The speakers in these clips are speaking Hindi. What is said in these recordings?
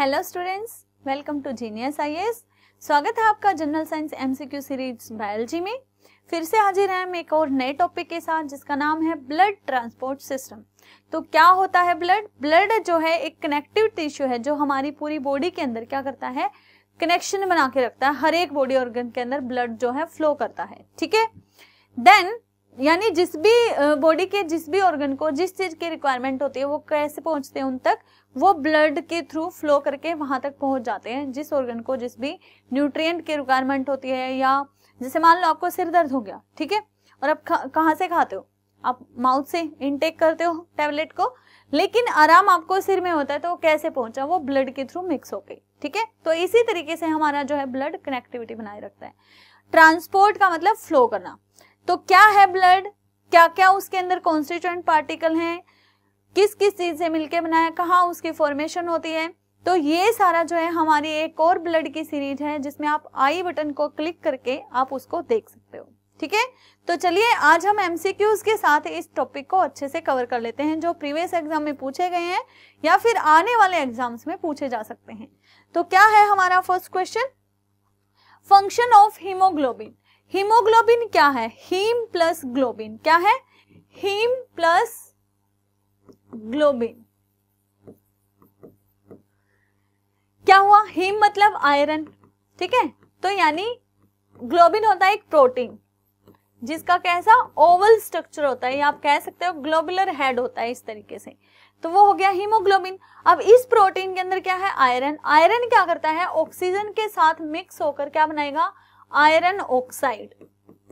Hello students welcome to genius IAS स्वागत है आपका general science MCQ series biology में फिर से हाजिर हैं हम एक और नए टॉपिक के साथ जिसका नाम है ब्लड ट्रांसपोर्ट सिस्टम तो क्या होता है ब्लड ब्लड जो है एक कनेक्टिव टिश्यू है जो हमारी पूरी बॉडी के अंदर क्या करता है कनेक्शन बना के रखता है हर एक बॉडी ऑर्गन के अंदर ब्लड जो है फ्लो करता है ठीक है देन यानी जिस भी बॉडी के जिस भी ऑर्गन को जिस चीज की रिक्वायरमेंट होती है वो कैसे पहुंचते हैं उन तक वो ब्लड के थ्रू फ्लो करके वहां तक पहुंच जाते हैं जिस ऑर्गन को जिस भी न्यूट्रिएंट की रिक्वायरमेंट होती है या जैसे मान लो आपको सिर दर्द हो गया ठीक है और आप कहाँ से खाते हो आप माउथ से इनटेक करते हो टेबलेट को लेकिन आराम आपको सिर में होता है तो वो कैसे पहुंचा वो ब्लड के थ्रू मिक्स हो गई ठीक है तो इसी तरीके से हमारा जो है ब्लड कनेक्टिविटी बनाए रखता है ट्रांसपोर्ट का मतलब फ्लो करना तो क्या है ब्लड क्या क्या उसके अंदर कॉन्स्टिट्यूएंट पार्टिकल हैं किस किस चीज से मिलके बना है कहाँ उसकी फॉर्मेशन होती है तो ये सारा जो है हमारी एक और ब्लड की सीरीज है जिसमें आप आई बटन को क्लिक करके आप उसको देख सकते हो ठीक है तो चलिए आज हम एमसीक्यूज के साथ इस टॉपिक को अच्छे से कवर कर लेते हैं जो प्रीवियस एग्जाम में पूछे गए हैं या फिर आने वाले एग्जाम्स में पूछे जा सकते हैं तो क्या है हमारा first question function of haemoglobin haemoglobin क्या है हीम प्लस ग्लोबिन क्या है हीम प्लस ग्लोबिन क्या हुआ हीम मतलब आयरन ठीक है तो यानी ग्लोबिन होता है एक प्रोटीन जिसका कैसा ओवल स्ट्रक्चर होता है आप कह सकते हो ग्लोबुलर हेड होता है इस तरीके से तो वो हो गया हीमोग्लोबिन अब इस प्रोटीन के अंदर क्या है आयरन आयरन क्या करता है ऑक्सीजन के साथ मिक्स होकर क्या बनाएगा आयरन ऑक्साइड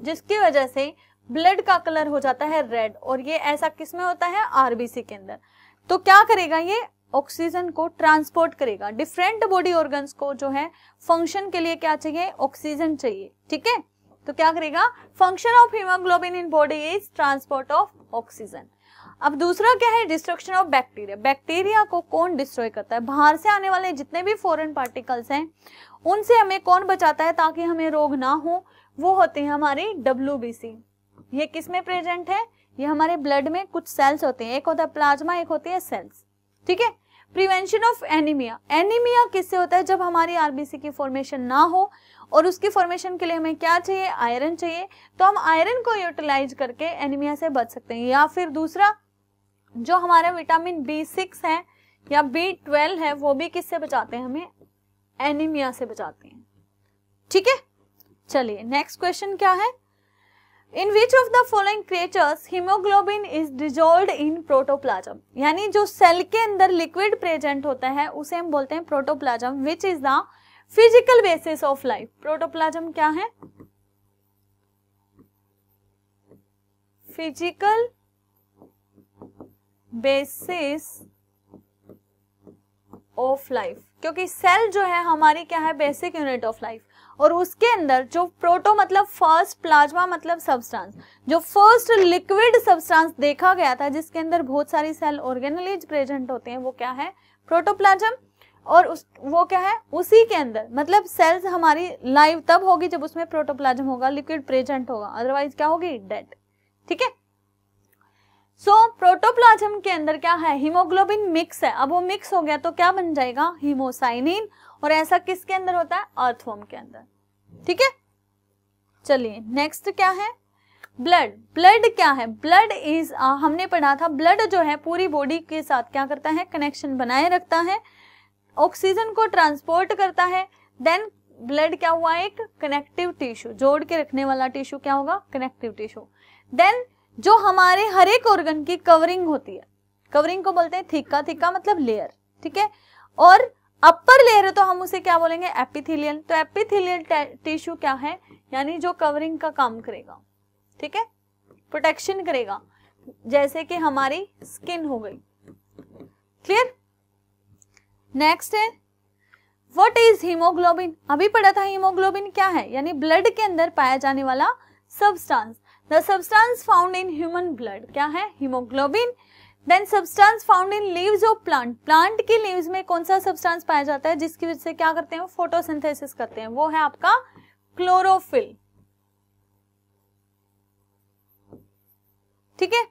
जिसकी वजह से ब्लड का कलर हो जाता है रेड और ये ऐसा किस में होता है आरबीसी के अंदर तो क्या करेगा ये ऑक्सीजन को ट्रांसपोर्ट करेगा डिफरेंट बॉडी ऑर्गन्स को जो है फंक्शन के लिए क्या चाहिए ऑक्सीजन चाहिए ठीक है तो क्या करेगा function of haemoglobin in body is transport of oxygen अब दूसरा क्या है डिस्ट्रक्शन ऑफ बैक्टीरिया बैक्टीरिया को कौन डिस्ट्रॉय करता है बाहर से आने वाले जितने भी फॉरेन पार्टिकल्स हैं उनसे हमें कौन बचाता है ताकि हमें रोग ना हो वो होते हैं हमारे डब्ल्यू ये किस में प्रेजेंट है ये हमारे ब्लड में कुछ सेल्स होते हैं एक होता है प्लाज्मा एक होती है सेल्स ठीक है प्रिवेंशन ऑफ एनीमिया एनीमिया किससे होता है जब हमारी आरबीसी की फॉर्मेशन ना हो और उसकी फॉर्मेशन के लिए हमें क्या चाहिए आयरन चाहिए तो हम आयरन को यूटिलाइज करके एनीमिया से बच सकते हैं या फिर दूसरा जो हमारे विटामिन बी सिक्स है या बी ट्वेल्व है वो भी किससे बचाते हैं हमें एनीमिया से बचाते हैं ठीक है चलिए नेक्स्ट क्वेश्चन क्या है in which of the following creatures haemoglobin is dissolve in protoplasm यानी जो सेल के अंदर लिक्विड प्रेजेंट होता है उसे हम बोलते हैं protoplasm which is the physical basis of life protoplasm क्या है फिजिकल बेसिस ऑफ लाइफ क्योंकि सेल जो है हमारी क्या है बेसिक यूनिट ऑफ लाइफ और उसके अंदर जो प्रोटो मतलब फर्स्ट प्लाज्मा मतलब सब्सटेंस जो फर्स्ट लिक्विड सब्सटेंस देखा गया था जिसके अंदर बहुत सारी सेल ऑर्गेनलीज प्रेजेंट होते हैं वो क्या है प्रोटोप्लाज्म और उस वो क्या है उसी के अंदर मतलब सेल्स हमारी लाइव तब होगी जब उसमें प्रोटोप्लाज्म होगा लिक्विड प्रेजेंट होगा अदरवाइज क्या होगी डेड ठीक है सो so, प्रोटोप्लाज्म के अंदर क्या है हीमोग्लोबिन मिक्स है अब वो मिक्स हो गया तो क्या बन जाएगा हीमोसाइनिन और ऐसा किसके अंदर होता है अर्थवर्म के अंदर ठीक है चलिए नेक्स्ट क्या है ब्लड ब्लड क्या है ब्लड इज हमने पढ़ा था ब्लड जो है पूरी बॉडी के साथ क्या करता है कनेक्शन बनाए रखता है ऑक्सीजन को ट्रांसपोर्ट करता है देन ब्लड क्या हुआ एक कनेक्टिव टिश्यू जोड़ के रखने वाला टिश्यू क्या होगा कनेक्टिव टिश्यू देन जो हमारे हर एक ऑर्गन की कवरिंग होती है कवरिंग को बोलते हैं थिक्का थिक्का मतलब लेयर ठीक है और अपर लेयर है तो हम उसे क्या बोलेंगे एपिथेलियल तो एपिथेलियल टिश्यू क्या है यानी जो कवरिंग का काम करेगा ठीक है प्रोटेक्शन करेगा जैसे कि हमारी स्किन हो गई क्लियर नेक्स्ट है व्हाट इज हीमोग्लोबिन अभी पढ़ा था हीमोग्लोबिन क्या है यानी ब्लड के अंदर पाया जाने वाला substance the found in human blood क्या है haemoglobin then substance found in leaves of plant plant की लीव्स में कौन सा सब्सटेंस पाया जाता है जिसकी वजह से क्या करते हैं फोटोसिंथेसिस करते हैं वो है आपका क्लोरोफिल ठीक है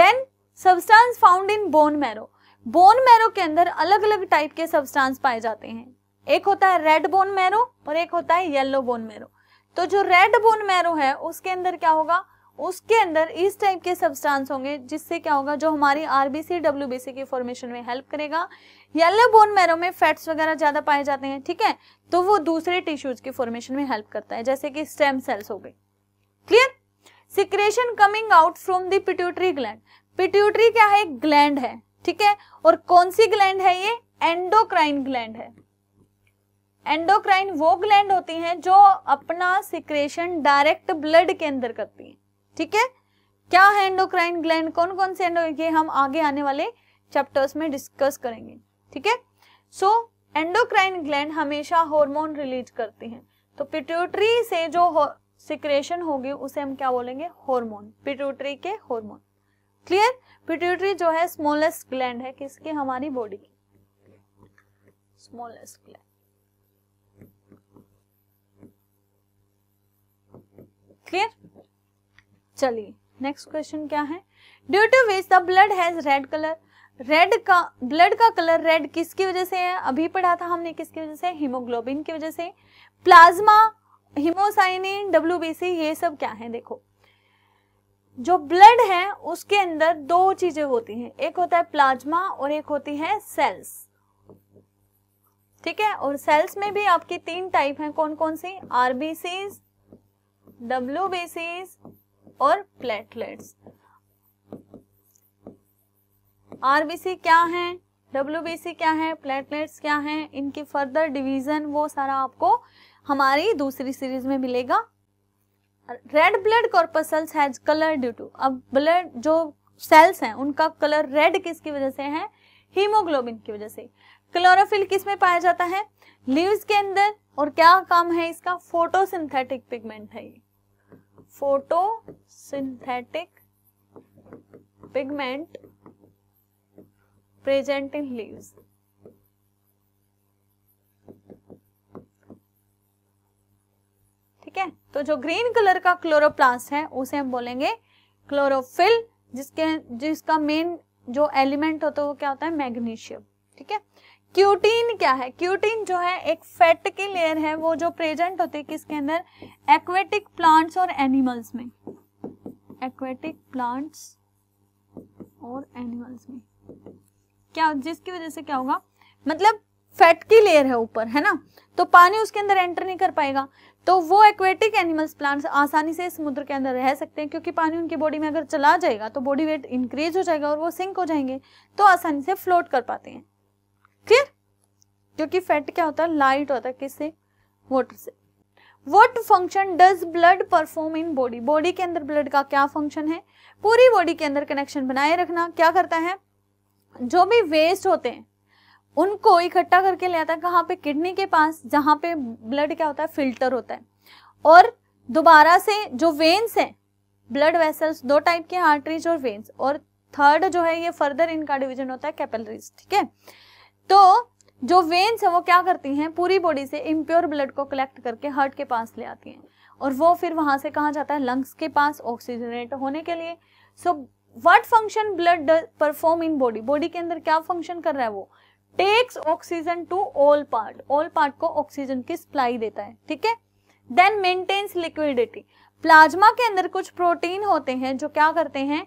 then substance found in bone marrow bone marrow के अंदर अलग अलग टाइप के सब्सटेंस पाए जाते हैं एक होता है रेड बोन मैरो और एक होता है येलो बोन मैरो तो जो रेड बोन मैरो है उसके अंदर क्या होगा उसके अंदर इस टाइप के सब्सटेंस होंगे जिससे क्या होगा जो हमारी आरबीसी डब्ल्यूबीसी की फॉर्मेशन में हेल्प करेगा येलो बोन मैरो में फैट्स वगैरह ज्यादा पाए जाते हैं ठीक है तो वो दूसरे टिश्यूज की फॉर्मेशन में हेल्प करता है जैसे कि स्टेम सेल्स हो गए clear secretion coming out from the pituitary gland pituitary क्या है ग्लैंड है ठीक है और कौन सी ग्लैंड है ये एंडोक्राइन ग्लैंड है एंडोक्राइन वो ग्लैंड होती हैं जो अपना सिक्रेशन डायरेक्ट ब्लड के अंदर करती हैं ठीक है क्या है एंडोक्राइन ग्लैंड कौन कौन से एंडो ये हम आगे आने वाले चैप्टर्स में डिस्कस करेंगे ठीक है सो एंडोक्राइन ग्लैंड हमेशा हार्मोन रिलीज करती हैं तो पिट्यूटरी से जो सिक्रेशन होगी उसे हम क्या बोलेंगे हॉर्मोन पिट्यूटरी के हॉर्मोन क्लियर पिट्यूटरी जो है स्मॉलेस्ट ग्लैंड है किसकी हमारी बॉडी की स्मॉलेस्ट ग्लैंड क्लियर चलिए नेक्स्ट क्वेश्चन क्या है due to which the blood has red colour red का ब्लड का कलर रेड किसकी वजह से है अभी पढ़ा था हमने किसकी वजह से हीमोग्लोबिन की वजह से प्लाज्मा हिमोसाइनिन सी ये सब क्या है देखो जो ब्लड है उसके अंदर दो चीजें होती हैं एक होता है प्लाज्मा और एक होती है सेल्स ठीक है और सेल्स में भी आपकी तीन टाइप हैं कौन कौन सी आरबीसीज डब्ल्यू बेसिस और प्लेटलेट्स आरबीसी क्या है डब्ल्यूबीसी क्या है प्लेटलेट्स क्या है इनकी फर्दर डिवीजन वो सारा आपको हमारी दूसरी सीरीज में मिलेगा red blood corpuscles has colour due to अब ब्लड जो सेल्स हैं उनका कलर रेड किसकी वजह से है हीमोग्लोबिन की वजह से क्लोरोफिल किस में पाया जाता है लीव्स के अंदर और क्या काम है इसका फोटोसिंथेटिक पिगमेंट है ये photosynthetic pigment present in leaves. ठीक है तो जो ग्रीन कलर का क्लोरोप्लास्ट है उसे हम बोलेंगे क्लोरोफिल जिसके जिसका मेन जो एलिमेंट होता है वो क्या होता है मैग्नीशियम ठीक है क्यूटीन क्या है क्यूटीन जो है एक फैट की लेयर है वो जो प्रेजेंट होती है किसके अंदर एक्वेटिक प्लांट्स और एनिमल्स में एक्वेटिक प्लांट्स और एनिमल्स में क्या जिसकी वजह से क्या होगा मतलब फैट की लेयर है ऊपर है ना तो पानी उसके अंदर एंटर नहीं कर पाएगा तो वो एक्वेटिक एनिमल्स प्लांट्स आसानी से समुद्र के अंदर रह सकते हैं क्योंकि पानी उनकी बॉडी में अगर चला जाएगा तो बॉडी वेट इंक्रीज हो जाएगा और वो सिंक हो जाएंगे तो आसानी से फ्लोट कर पाते हैं क्लियर क्योंकि फैट क्या होता है लाइट होता है किससे वाटर से what function does blood perform in body body के अंदर ब्लड का क्या फंक्शन है पूरी बॉडी के अंदर कनेक्शन बनाए रखना क्या करता है जो भी वेस्ट होते हैं उनको इकट्ठा करके ले आता है कहाँ पे किडनी के पास जहां पे ब्लड क्या होता है फिल्टर होता है और दोबारा से जो वेन्स हैं ब्लड वेसल्स दो टाइप के आर्टरीज और वेन्स और थर्ड जो है ये फर्दर इनका डिविजन होता है कैपेलरीज ठीक है तो जो वेन्स है वो क्या करती हैं पूरी बॉडी से इम्प्योर ब्लड को कलेक्ट करके हार्ट के पास ले आती हैं और वो फिर वहां से कहा जाता है लंग्स के पास ऑक्सीजनेट होने के लिए so what function blood perform in body body के अंदर क्या फंक्शन कर रहा है वो takes oxygen to all part all part को ऑक्सीजन की सप्लाई देता है ठीक है देन मेंटेन्स लिक्विडिटी प्लाज्मा के अंदर कुछ प्रोटीन होते हैं जो क्या करते हैं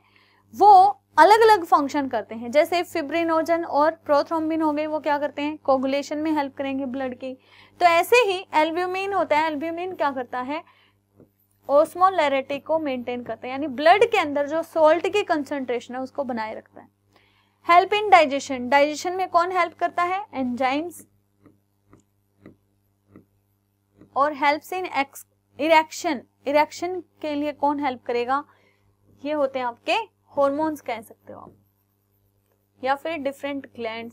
वो अलग अलग फंक्शन करते हैं जैसे फिब्रिनोजन और प्रोथ्रोम्बिन हो गए वो क्या करते हैं कोगुलेशन में हेल्प करेंगे ब्लड की तो ऐसे ही एल्ब्यूमिन होता है एल्ब्यूमिन क्या करता है ओस्मोलैरिटी को मेंटेन करता है यानी ब्लड के अंदर जो सोल्ट की कंसेंट्रेशन है उसको बनाए रखता है हेल्प इन डाइजेशन डाइजेशन में कौन हेल्प करता है एंजाइम्स और help in excretion excretion के लिए कौन हेल्प करेगा ये होते हैं आपके हॉर्मोन्स कह सकते हो आप या फिर डिफरेंट ग्लैंड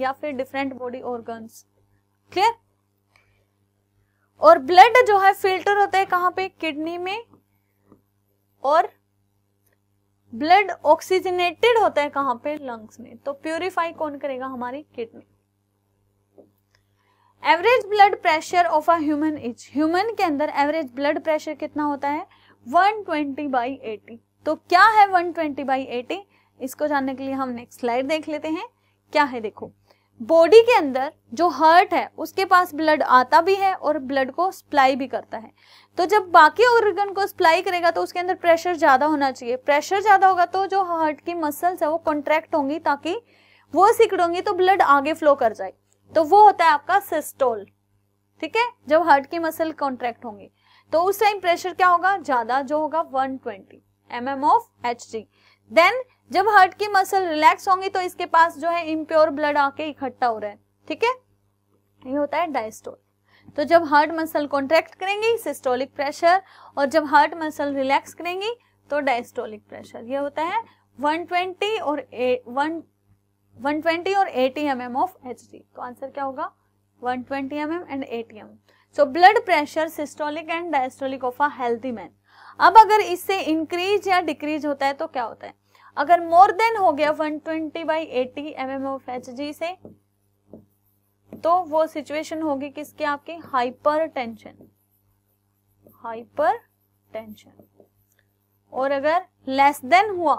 या फिर डिफरेंट बॉडी ऑर्गन्स क्लियर और ब्लड जो है फिल्टर होता है कहां पे किडनी में और ब्लड ऑक्सीजनेटेड होता है कहां पे लंग्स में तो प्योरीफाई कौन करेगा हमारी kidney average blood pressure of a human is human के अंदर एवरेज ब्लड प्रेशर कितना होता है 120 ट्वेंटी बाई एटी तो क्या है 120 ट्वेंटी बाई एटी इसको जानने के लिए हम नेक्स्ट स्लाइड देख लेते हैं क्या है देखो बॉडी के अंदर जो हर्ट है उसके पास ब्लड आता भी है और ब्लड को सप्लाई भी करता है तो जब बाकी ऑर्गन को सप्लाई करेगा तो उसके अंदर प्रेशर ज़्यादा होना चाहिए प्रेशर ज़्यादा होगा तो जो हर्ट की मसल्स है वो कॉन्ट्रैक्ट होंगी ताकि वो सिकड़ोंगी तो ब्लड आगे फ्लो कर जाए तो वो होता है आपका सिस्टोल ठीक है जब हार्ट की मसल कॉन्ट्रैक्ट होंगी तो उस टाइम प्रेशर क्या होगा ज़्यादा जो होगा one twenty M M of H G then जब हर्ट की मसल रिलैक्स होंगी तो इसके पास जो है इम्प्योर ब्लड आके इकट्ठा हो रहा है ठीक है तो तो ये होता है डायस्टोल तो जब हार्ट मसल कॉन्ट्रैक्ट करेंगी सिस्टोलिक प्रेशर और जब हार्ट मसल रिलैक्स करेंगी तो डायस्टोलिक प्रेशर ये होता है 120 और ए, 1 120 और 80 mm ऑफ Hg तो आंसर क्या होगा 120 mm and 80 mm so blood pressure systolic and diastolic of a healthy man अब अगर इससे इंक्रीज या डिक्रीज होता है तो क्या होता है अगर मोर देन हो गया 120 twenty by eighty M M of H G से तो वो सिचुएशन होगी किसकी आपकी हाइपर टेंशन हाइपर टेंशन और अगर लेस देन हुआ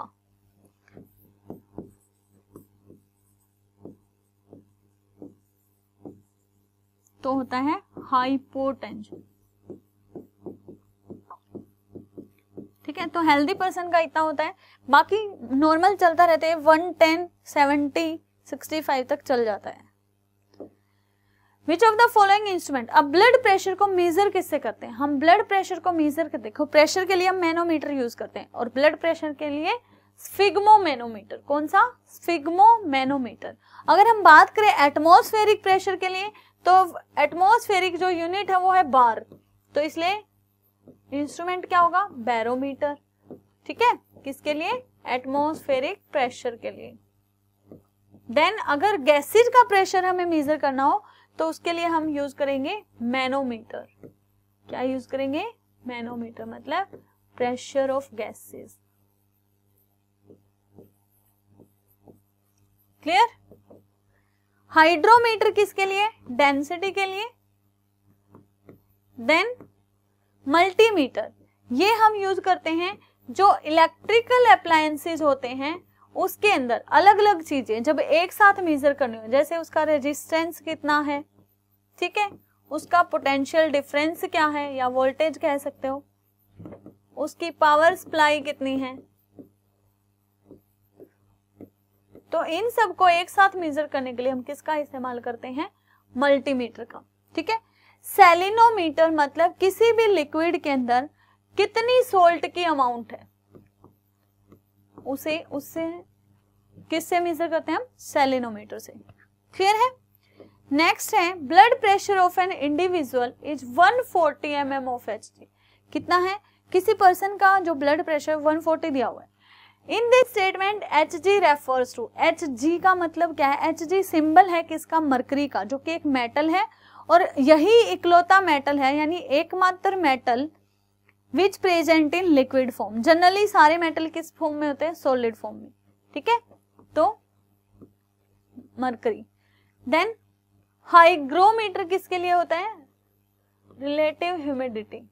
तो होता है हाइपोटेंशन तो हेल्दी पर्सन का इतना होता है बाकी नॉर्मल चलता रहता है one ten seventy sixty five तक चल जाता है which of the following instrument अब ब्लड प्रेशर को मेजर किससे करते हैं हम ब्लड प्रेशर को मेजर कर देखो प्रेशर के लिए हम मैनोमीटर यूज करते हैं और ब्लड प्रेशर के लिए स्फिग्मो स्फिग्मोमेनोमीटर कौन सा स्फिग्मो स्फिग्मोमेनोमीटर अगर हम बात करें एटमोस्फेरिक प्रेशर के लिए तो एटमोस्फेरिक जो यूनिट है वो है बार तो इसलिए इंस्ट्रूमेंट क्या होगा बैरोमीटर ठीक है किसके लिए एटमोस्फेरिक प्रेशर के लिए देन अगर गैसेज का प्रेशर हमें मेजर करना हो तो उसके लिए हम यूज करेंगे मैनोमीटर क्या यूज करेंगे मैनोमीटर मतलब pressure of gases clear hydrometer किसके लिए डेंसिटी के लिए देन मल्टीमीटर ये हम यूज करते हैं जो इलेक्ट्रिकल अप्लायसेज होते हैं उसके अंदर अलग अलग चीजें जब एक साथ मेजर करनी हो जैसे उसका रेजिस्टेंस कितना है ठीक है उसका पोटेंशियल डिफरेंस क्या है या वोल्टेज कह सकते हो उसकी पावर सप्लाई कितनी है तो इन सबको एक साथ मेजर करने के लिए हम किसका इस्तेमाल करते हैं मल्टीमीटर का ठीक है सेलिनोमीटर मतलब किसी भी लिक्विड के अंदर कितनी सोल्ट की अमाउंट है उसे उससे किससे मेजर करते हैं हम सेलिनोमीटर से क्लियर है नेक्स्ट है blood pressure of an individual is 140 forty M M of H कितना है किसी पर्सन का जो ब्लड प्रेशर 140 दिया हुआ है in this statement H G refers to H G का मतलब क्या है एच जी सिंबल है किसका मरकरी का जो कि एक मेटल है और यही इकलौता मेटल है यानी एकमात्र metal which present in liquid form generally सारे मेटल किस फॉर्म में होते हैं सोलिड फॉर्म में ठीक है तो मरकरी देन हाइग्रोमीटर किसके लिए होता है रिलेटिव ह्यूमिडिटी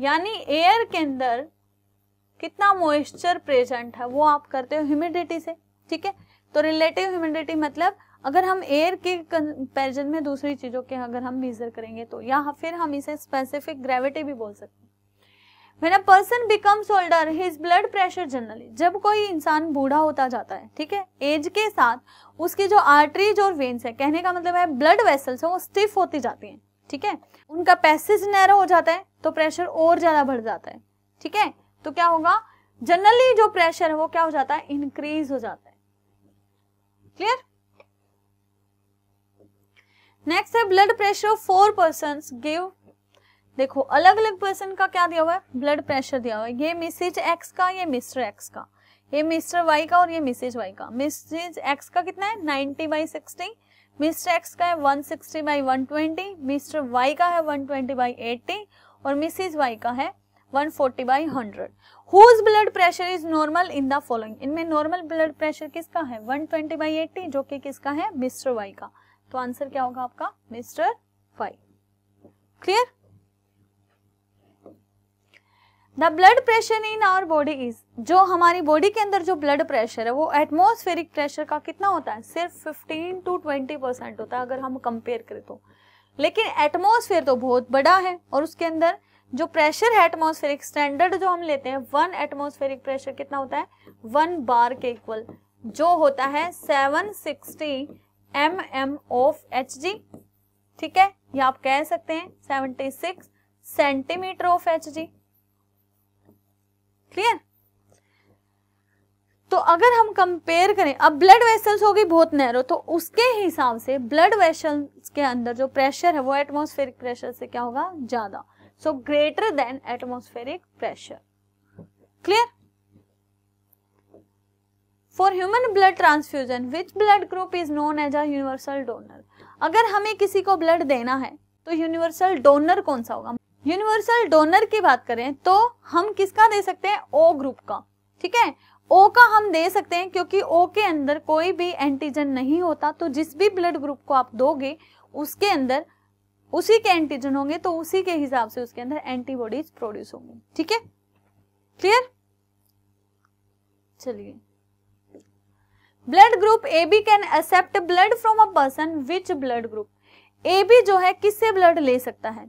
यानी एयर के अंदर कितना मॉइस्चर प्रेजेंट है वो आप करते हो ह्यूमिडिटी से ठीक है तो रिलेटिव ह्यूमिडिटी मतलब अगर हम एयर के कंपेरिजन में दूसरी चीज़ों के अगर हम मेजर करेंगे तो या फिर हम इसे स्पेसिफिक ग्रेविटी भी बोल सकते हैं person becomes older his blood pressure generally जब कोई इंसान बूढ़ा होता जाता है ठीक है एज के साथ उसकी जो आर्टरीज और वेन्स है कहने का मतलब है ब्लड वेसल्स है वो स्टिफ होती जाती है ठीक है उनका पैसेज नैरो हो जाता है तो प्रेशर और ज़्यादा बढ़ जाता है ठीक है तो क्या होगा जनरली जो प्रेशर है वो क्या हो जाता है इंक्रीज हो जाता है क्लियर नेक्स्ट है blood pressure of four person give देखो अलग अलग पर्सन का क्या दिया हुआ है ब्लड प्रेशर दिया हुआ है ये मिसेज एक्स का ये मिस्टर एक्स का ये मिस्टर वाई का और ये मिसेज वाई का मिसेज एक्स का कितना है ninety by sixty Mr X का है one sixty by one twenty Mr Y का है वन ट्वेंटी बाई एट्टी और मिसेज वाई का है one forty by hundred whose blood pressure is normal in the following इनमें नॉर्मल ब्लड प्रेशर किसका है वन ट्वेंटी बाई एट्टी जो कि किसका है मिस्टर वाई का तो आंसर क्या होगा आपका Mr five clear the blood pressure in our body is जो हमारी बॉडी के अंदर जो ब्लड प्रेशर है वो एटमोस्फेरिक प्रेशर का कितना होता है सिर्फ 15 टू 20 परसेंट होता है अगर हम कंपेयर करें तो लेकिन एटमोस्फेयर तो बहुत बड़ा है और उसके अंदर जो प्रेशर है एटमोस्फेरिक स्टैंडर्ड जो हम लेते हैं वन एटमोस्फेरिक प्रेशर कितना होता है वन बार के इक्वल जो होता है seven sixty M M of H G ठीक है या आप कह सकते हैं 76 centimetre of H G clear तो अगर हम कंपेयर करें अब ब्लड वेसल्स होगी बहुत नैरो तो उसके हिसाब से ब्लड वेसल्स के अंदर जो प्रेशर है वो एटमॉस्फेरिक प्रेशर से क्या होगा ज्यादा so greater than atmospheric pressure clear for human blood transfusion which blood group is known as a universal donor अगर हमें किसी को ब्लड देना है तो यूनिवर्सल डोनर कौन सा होगा यूनिवर्सल डोनर की बात करें तो हम किसका दे सकते हैं ओ ग्रुप का ठीक है ओ का हम दे सकते हैं क्योंकि ओ के अंदर कोई भी एंटीजन नहीं होता तो जिस भी ब्लड ग्रुप को आप दोगे उसके अंदर उसी के एंटीजन होंगे तो उसी के हिसाब से उसके अंदर एंटीबॉडीज प्रोड्यूस होंगी ठीक है क्लियर चलिए blood group A B can accept blood from a person which blood group A B जो है किससे ब्लड ले सकता है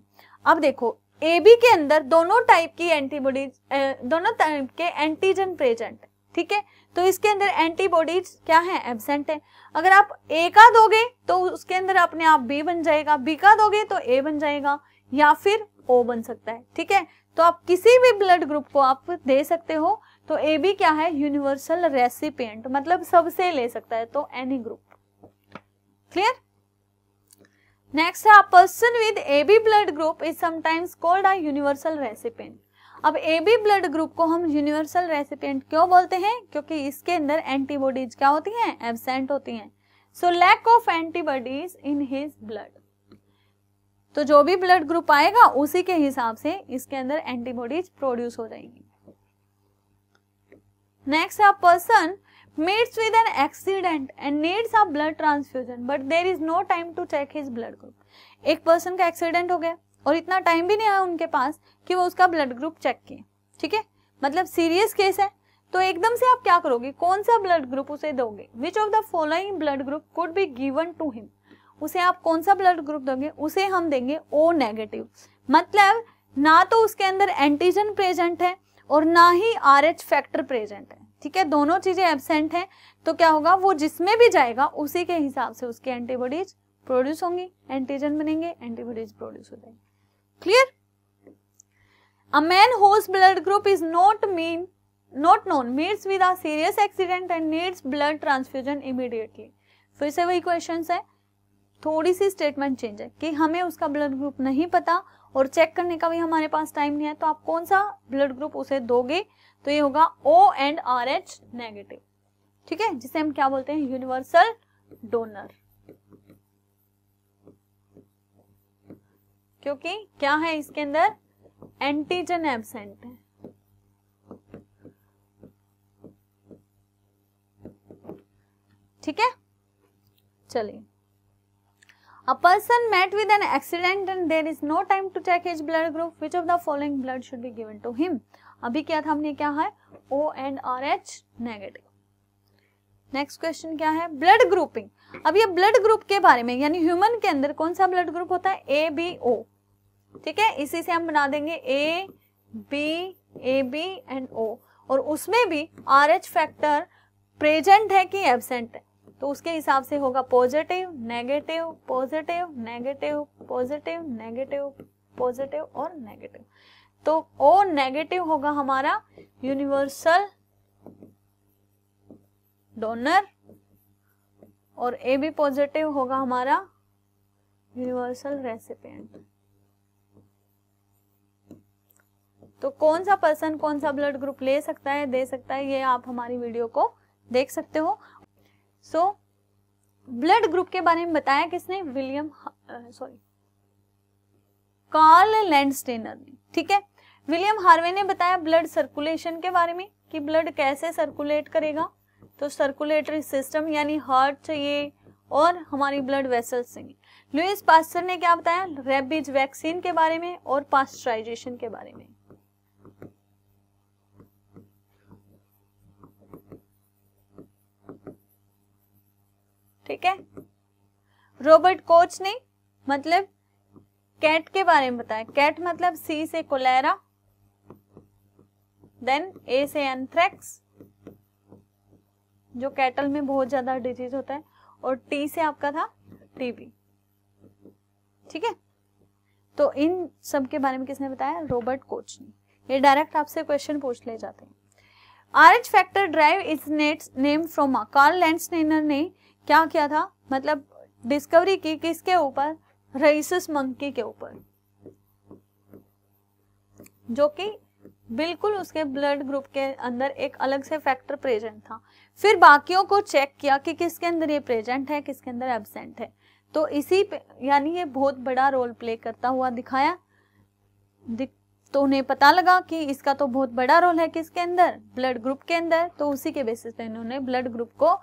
अब देखो ए बी के अंदर दोनों टाइप की एंटीबॉडीज दोनों टाइप के एंटीजन प्रेजेंट है ठीक है तो इसके अंदर एंटीबॉडीज क्या है एबसेंट है अगर आप ए का दोगे तो उसके अंदर अपने आप बी बन जाएगा बी का दोगे तो ए बन जाएगा या फिर ओ बन सकता है ठीक है तो आप किसी भी ब्लड ग्रुप को आप दे सकते हो तो ए बी क्या है यूनिवर्सल रेसिपेंट मतलब सबसे ले सकता है तो एनी ग्रुप क्लियर नेक्स्ट है person with A B blood group is sometimes called a universal recipient अब ए बी ब्लड ग्रुप को हम यूनिवर्सल रेसिपेंट क्यों बोलते हैं क्योंकि इसके अंदर एंटीबॉडीज क्या होती हैं एबसेंट होती हैं so lack of antibodies in his blood तो जो भी ब्लड ग्रुप आएगा उसी के हिसाब से इसके अंदर एंटीबॉडीज प्रोड्यूस हो जाएंगी Next, a person meets with an accident and needs a blood transfusion, but there is no time to check his blood group. एक पर्सन का एक्सीडेंट हो गया और इतना टाइम भी नहीं आया उनके पास कि वो उसका ब्लड ग्रुप चेक किए ठीक है मतलब सीरियस केस है तो एकदम से आप क्या करोगे कौन सा ब्लड ग्रुप उसे दोगे which of the following blood group could be given to him उसे आप कौन सा ब्लड ग्रुप दोगे उसे हम देंगे ओ नेगेटिव मतलब ना तो उसके अंदर एंटीजन प्रेजेंट है और ना ही आर एच फैक्टर प्रेजेंट है ठीक है दोनों चीजें एबसेंट हैं तो क्या होगा वो जिसमें भी जाएगा उसी के हिसाब से उसके एंटीबॉडीज प्रोड्यूस होंगी एंटीजन बनेंगे एंटीबॉडीज प्रोड्यूस हो जाएंगे clear a man whose blood group is not mean not known meets with a serious accident and needs blood transfusion immediately फिर से वही क्वेश्चन है थोड़ी सी स्टेटमेंट चेंज है कि हमें उसका ब्लड ग्रुप नहीं पता और चेक करने का भी हमारे पास टाइम नहीं है तो आप कौन सा ब्लड ग्रुप उसे दोगे तो ये होगा O and R H negative ठीक है जिसे हम क्या बोलते हैं यूनिवर्सल डोनर क्योंकि क्या है इसके अंदर एंटीजन एबसेंट है ठीक है चलिए A person met with an accident and there is no time to check his blood group. Which of the following blood should be given to him? अभी क्या था हमने क्या है O and RH negative next question क्या है ब्लड ग्रुपिंग अब ये ब्लड ग्रुप के बारे में यानी ह्यूमन के अंदर कौन सा ब्लड ग्रुप होता है ए बी ओ ठीक है इसी से हम बना देंगे A B A B and O और उसमें भी आर एच फैक्टर प्रेजेंट है कि एबसेंट है तो उसके हिसाब से होगा positive negative positive negative positive negative positive और नेगेटिव तो ओ नेगेटिव होगा हमारा यूनिवर्सल डोनर और ए भी पॉजिटिव होगा हमारा यूनिवर्सल रेसिपिएंट तो कौन सा पर्सन कौन सा ब्लड ग्रुप ले सकता है दे सकता है ये आप हमारी वीडियो को देख सकते हो सो ब्लड ग्रुप के बारे में बताया किसने विलियम सॉरी कार्ल लैंडस्टेनर ने ठीक है विलियम हार्वे ने बताया ब्लड सर्कुलेशन के बारे में कि ब्लड कैसे सर्कुलेट करेगा तो सर्कुलेटरी सिस्टम यानी हार्ट चाहिए और हमारी ब्लड वेसल्स चाहिए लुइस पास्टर ने क्या बताया रेबिज वैक्सीन के बारे में और पास्चराइजेशन के बारे में ठीक है रॉबर्ट कोच ने मतलब कैट के बारे में बताया कैट मतलब सी से कोलेरा देन ए से एंथ्रेक्स जो कैटल में बहुत ज्यादा डिजीज होता है और टी से आपका था टीबी ठीक है तो इन सब के बारे में किसने बताया रॉबर्ट कोच ने ये डायरेक्ट आपसे क्वेश्चन पूछ ले जाते हैं R H factor drive is net name from Karl Landsteiner ने क्या किया था मतलब डिस्कवरी की किसके ऊपर रईसिस मंकी के ऊपर जो कि बिल्कुल उसके ब्लड ग्रुप के अंदर एक अलग से फैक्टर प्रेजेंट था फिर बाकियों को चेक किया कि किसके अंदर ये प्रेजेंट है किसके अंदर एबसेंट है तो इसी पे यानी ये बहुत बड़ा रोल प्ले करता हुआ दिखाया दिख, तो उन्हें पता लगा कि इसका तो बहुत बड़ा रोल है किसके अंदर ब्लड ग्रुप के अंदर तो उसी के बेसिस पे इन्होंने ब्लड ग्रुप को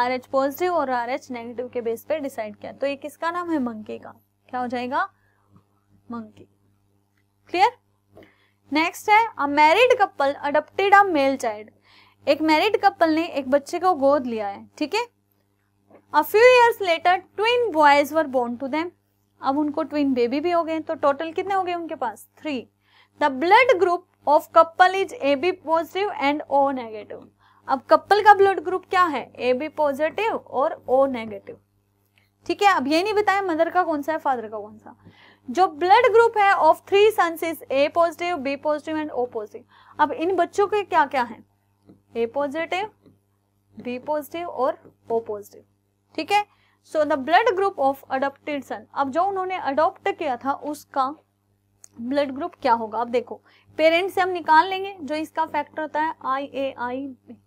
आर एच पॉजिटिव और आर एच नेगेटिव के बेस पे डिसाइड किया तो ये किसका नाम है मंकी का क्या हो जाएगा मंकी क्लियर नेक्स्ट है a married couple adopted a male child एक मैरिड कपल ने एक बच्चे को गोद लिया है ठीक है a few years later twin boys were born to them अब उनको ट्विन बेबी भी हो गए तो टोटल कितने हो गए उनके पास three the blood group of couple is A B positive and O negative अब कपल का ब्लड ग्रुप क्या है ए बी पॉजिटिव और ओ नेगेटिव ठीक है अब ये नहीं बताया मदर का कौन सा है फादर का कौन सा जो ब्लड ग्रुप है of three sons is A positive B positive and O positive अब इन बच्चों के क्या क्या है ए पॉजिटिव बी पॉजिटिव और ओ पॉजिटिव ठीक है so the blood group of adopted son अब जो उन्होंने अडोप्ट किया था उसका ब्लड ग्रुप क्या होगा अब देखो पेरेंट्स से हम निकाल लेंगे जो इसका फैक्टर होता है आई ए आई बी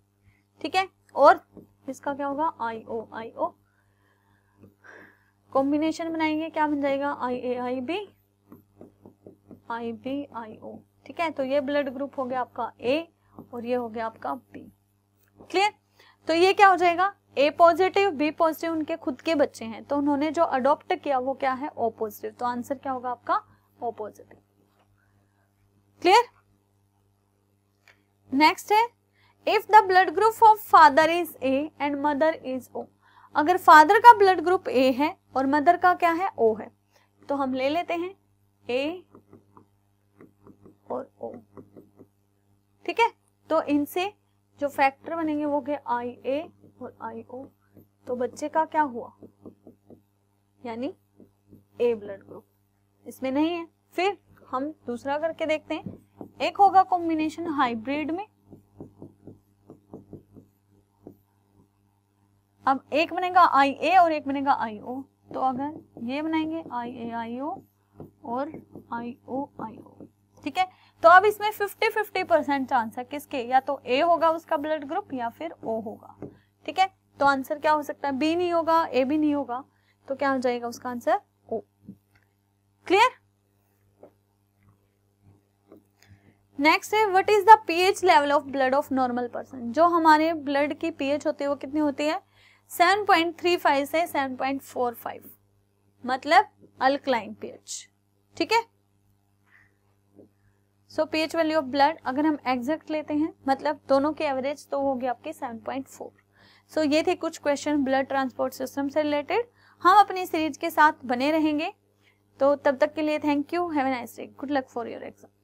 ठीक है और इसका क्या होगा आई ओ आई ओ कॉम्बिनेशन बनाएंगे क्या बन जाएगा आई ए आई बी आई बी आई ओ ठीक है तो ये ब्लड ग्रुप हो गया आपका ए और ये हो गया आपका बी क्लियर तो ये क्या हो जाएगा ए पॉजिटिव बी पॉजिटिव उनके खुद के बच्चे हैं तो उन्होंने जो अडोप्ट किया वो क्या है ओ पॉजिटिव तो आंसर क्या होगा आपका ओ पॉजिटिव क्लियर नेक्स्ट है if the blood group of father is A and mother is O अगर फादर का ब्लड ग्रुप ए है और मदर का क्या है ओ है तो हम ले लेते हैं ए और ओ ठीक है तो इनसे जो फैक्टर बनेंगे वो गए आई ए और आई ओ तो बच्चे का क्या हुआ यानी ए ब्लड ग्रुप इसमें नहीं है फिर हम दूसरा करके देखते हैं एक होगा कॉम्बिनेशन हाइब्रिड में अब एक बनेगा आई ए और एक बनेगा आई ओ तो अगर ये बनाएंगे आई ए आई ओ और आई ओ आई ओ ठीक है तो अब इसमें 50 50 परसेंट चांस है किसके या तो ए होगा उसका ब्लड ग्रुप या फिर ओ होगा ठीक है तो आंसर क्या हो सकता है बी नहीं होगा ए भी नहीं होगा तो क्या हो जाएगा उसका आंसर ओ क्लियर नेक्स्ट है what is the pH level of blood of normal person जो हमारे ब्लड की पीएच होती है वो कितनी होती है 7.35 से 7.45 मतलब अल्कलाइन पीएच ठीक है so pH value of blood अगर हम एग्जैक्ट लेते हैं मतलब दोनों के एवरेज तो हो गया आपके 7.4 सो ये थे कुछ क्वेश्चन ब्लड ट्रांसपोर्ट सिस्टम से रिलेटेड हम अपनी सीरीज के साथ बने रहेंगे तो तब तक के लिए thank you have a nice day good luck for your exam